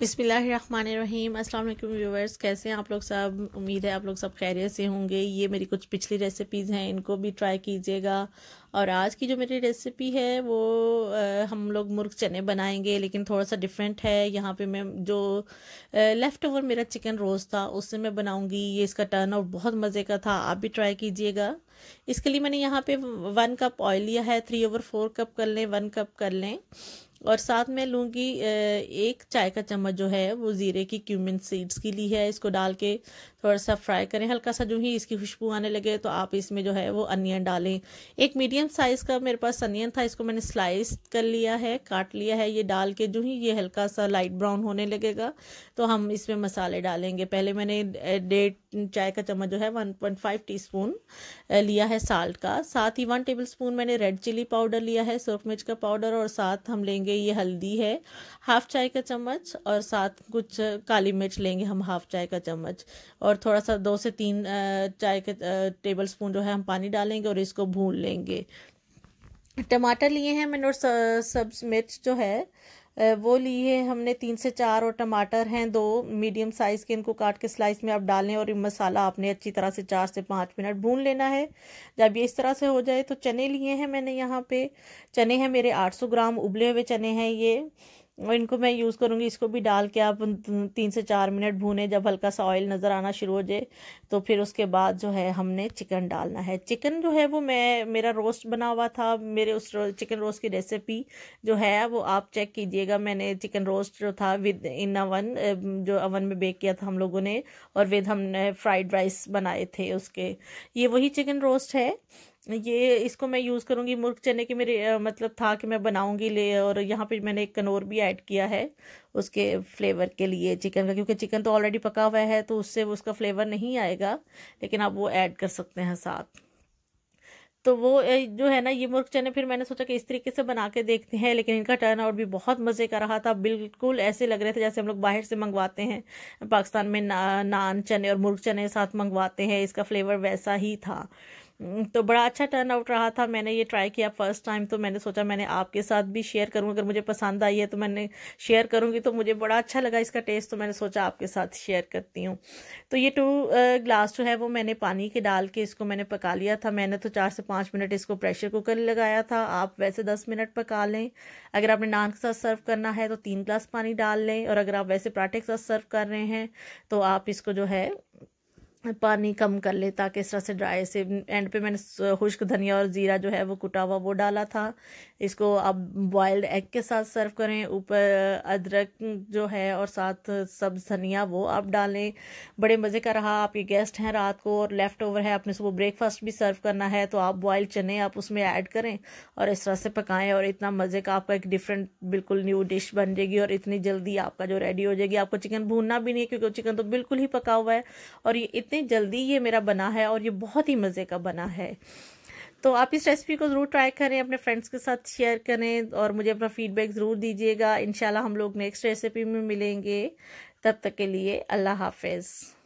बिसमीम व्यूवर्स कैसे हैं आप लोग सब उम्मीद है आप लोग सब खैरियत से होंगे ये मेरी कुछ पिछली रेसिपीज़ हैं इनको भी ट्राई कीजिएगा और आज की जो मेरी रेसिपी है वो आ, हम लोग मुर्ग चने बनाएंगे लेकिन थोड़ा सा डिफरेंट है यहाँ पे मैं जो लेफ़्ट ओवर मेरा चिकन रोस्ट था उससे मैं बनाऊँगी ये इसका टर्न आउट बहुत मज़े का था आप भी ट्राई कीजिएगा इसके लिए मैंने यहाँ पे वन कप ऑयल लिया है थ्री ओवर फोर कप कर लें वन कप कर लें और साथ में लूँगी एक चाय का चम्मच जो है वो ज़ीरे की क्यूमिन सीड्स की ली है इसको डाल के थोड़ा सा फ्राई करें हल्का सा जो ही इसकी खुशबू आने लगे तो आप इसमें जो है वो अनियन डालें एक मीडियम साइज़ का मेरे पास अनियन था इसको मैंने स्लाइस कर लिया है काट लिया है ये डाल के जो ही ये हल्का सा लाइट ब्राउन होने लगेगा तो हम इसमें मसाले डालेंगे पहले मैंने डेढ़ चाय का चम्मच जो है one point five teaspoon लिया है साल्ट का साथ ही वन टेबल स्पून मैंने रेड चिली पाउडर लिया है सोफ मिर्च का पाउडर और साथ हम लेंगे लेंगे ये हल्दी है हाफ चाय का चम्मच और साथ कुछ काली मिर्च लेंगे हम हाफ चाय का चम्मच और थोड़ा सा दो से तीन चाय के टेबल स्पून जो है हम पानी डालेंगे और इसको भून लेंगे टमाटर लिए हैं मैंने और सब्ज मिर्च जो है वो ली है हमने तीन से चार और टमाटर हैं दो मीडियम साइज़ के इनको काट के स्लाइस में आप डालें और मसाला आपने अच्छी तरह से चार से पाँच मिनट भून लेना है जब ये इस तरह से हो जाए तो चने लिए हैं मैंने यहाँ पे चने हैं मेरे 800 ग्राम उबले हुए चने हैं ये और इनको मैं यूज़ करूँगी इसको भी डाल के आप तीन से चार मिनट भूने जब हल्का सा ऑयल नज़र आना शुरू हो जाए तो फिर उसके बाद जो है हमने चिकन डालना है चिकन जो है वो मैं मेरा रोस्ट बना हुआ था मेरे उस रो, चिकन रोस्ट की रेसिपी जो है वो आप चेक कीजिएगा मैंने चिकन रोस्ट जो था विद इन अवन जो अवन में बेक किया था हम लोगों ने और विद हमने फ्राइड राइस बनाए थे उसके ये वही चिकन रोस्ट है ये इसको मैं यूज़ करूँगी मुर्ख चने की मेरे मतलब था कि मैं बनाऊँगी ले और यहाँ पे मैंने एक कनौर भी ऐड किया है उसके फ्लेवर के लिए चिकन का क्योंकि चिकन तो ऑलरेडी पका हुआ है तो उससे उसका फ्लेवर नहीं आएगा लेकिन आप वो ऐड कर सकते हैं साथ तो वो जो है ना ये मुर्ख चने फिर मैंने सोचा कि इस तरीके से बना के देखते हैं लेकिन इनका टर्न आउट भी बहुत मज़े का रहा था बिल्कुल ऐसे लग रहे थे जैसे हम लोग बाहर से मंगवाते हैं पाकिस्तान में ना नान चने और मुर्ख चने साथ मंगवाते हैं इसका फ्लेवर वैसा ही था हम्म, तो बड़ा अच्छा टर्न आउट रहा था मैंने ये ट्राई किया फर्स्ट टाइम तो मैंने सोचा मैंने आपके साथ भी शेयर करूँ अगर मुझे पसंद आई है तो मैंने शेयर करूँगी तो मुझे बड़ा अच्छा लगा इसका टेस्ट तो मैंने सोचा आपके साथ शेयर करती हूँ तो ये टू ग्लास जो है वो मैंने पानी के डाल के इसको मैंने पका लिया था मैंने तो चार से पाँच मिनट इसको प्रेशर कुकर लगाया था आप वैसे दस मिनट पका लें अगर आपने नान के साथ सर्व करना है तो तीन ग्लास पानी डाल लें और अगर आप वैसे पराठे के साथ सर्व कर रहे हैं तो आप इसको जो है पानी कम कर ले ताकि इस तरह से ड्राई से एंड पे मैंने खुश्क धनिया और ज़ीरा जो है वो कुटा हुआ वो डाला था इसको आप बॉयल्ड एग के साथ सर्व करें ऊपर अदरक जो है और साथ सब्ज धनिया वो आप डालें बड़े मज़े का रहा आपके गेस्ट हैं रात को और लेफ़्ट ओवर है आपने सुबह ब्रेकफास्ट भी सर्व करना है तो आप बॉयल्ड चने आप उसमें ऐड करें और इस तरह से पकाएँ और इतना मज़े का आपका एक डिफरेंट बिल्कुल न्यू डिश बन जाएगी और इतनी जल्दी आपका जो रेडी हो जाएगी आपको चिकन भूनना भी नहीं है क्योंकि चिकन तो बिल्कुल ही पका हुआ है और ये इतने कितने जल्दी ये मेरा बना है और ये बहुत ही मज़े का बना है तो आप इस रेसिपी को ज़रूर ट्राई करें अपने फ्रेंड्स के साथ शेयर करें और मुझे अपना फीडबैक ज़रूर दीजिएगा इन हम लोग नेक्स्ट रेसिपी में मिलेंगे तब तक के लिए अल्लाह हाफिज़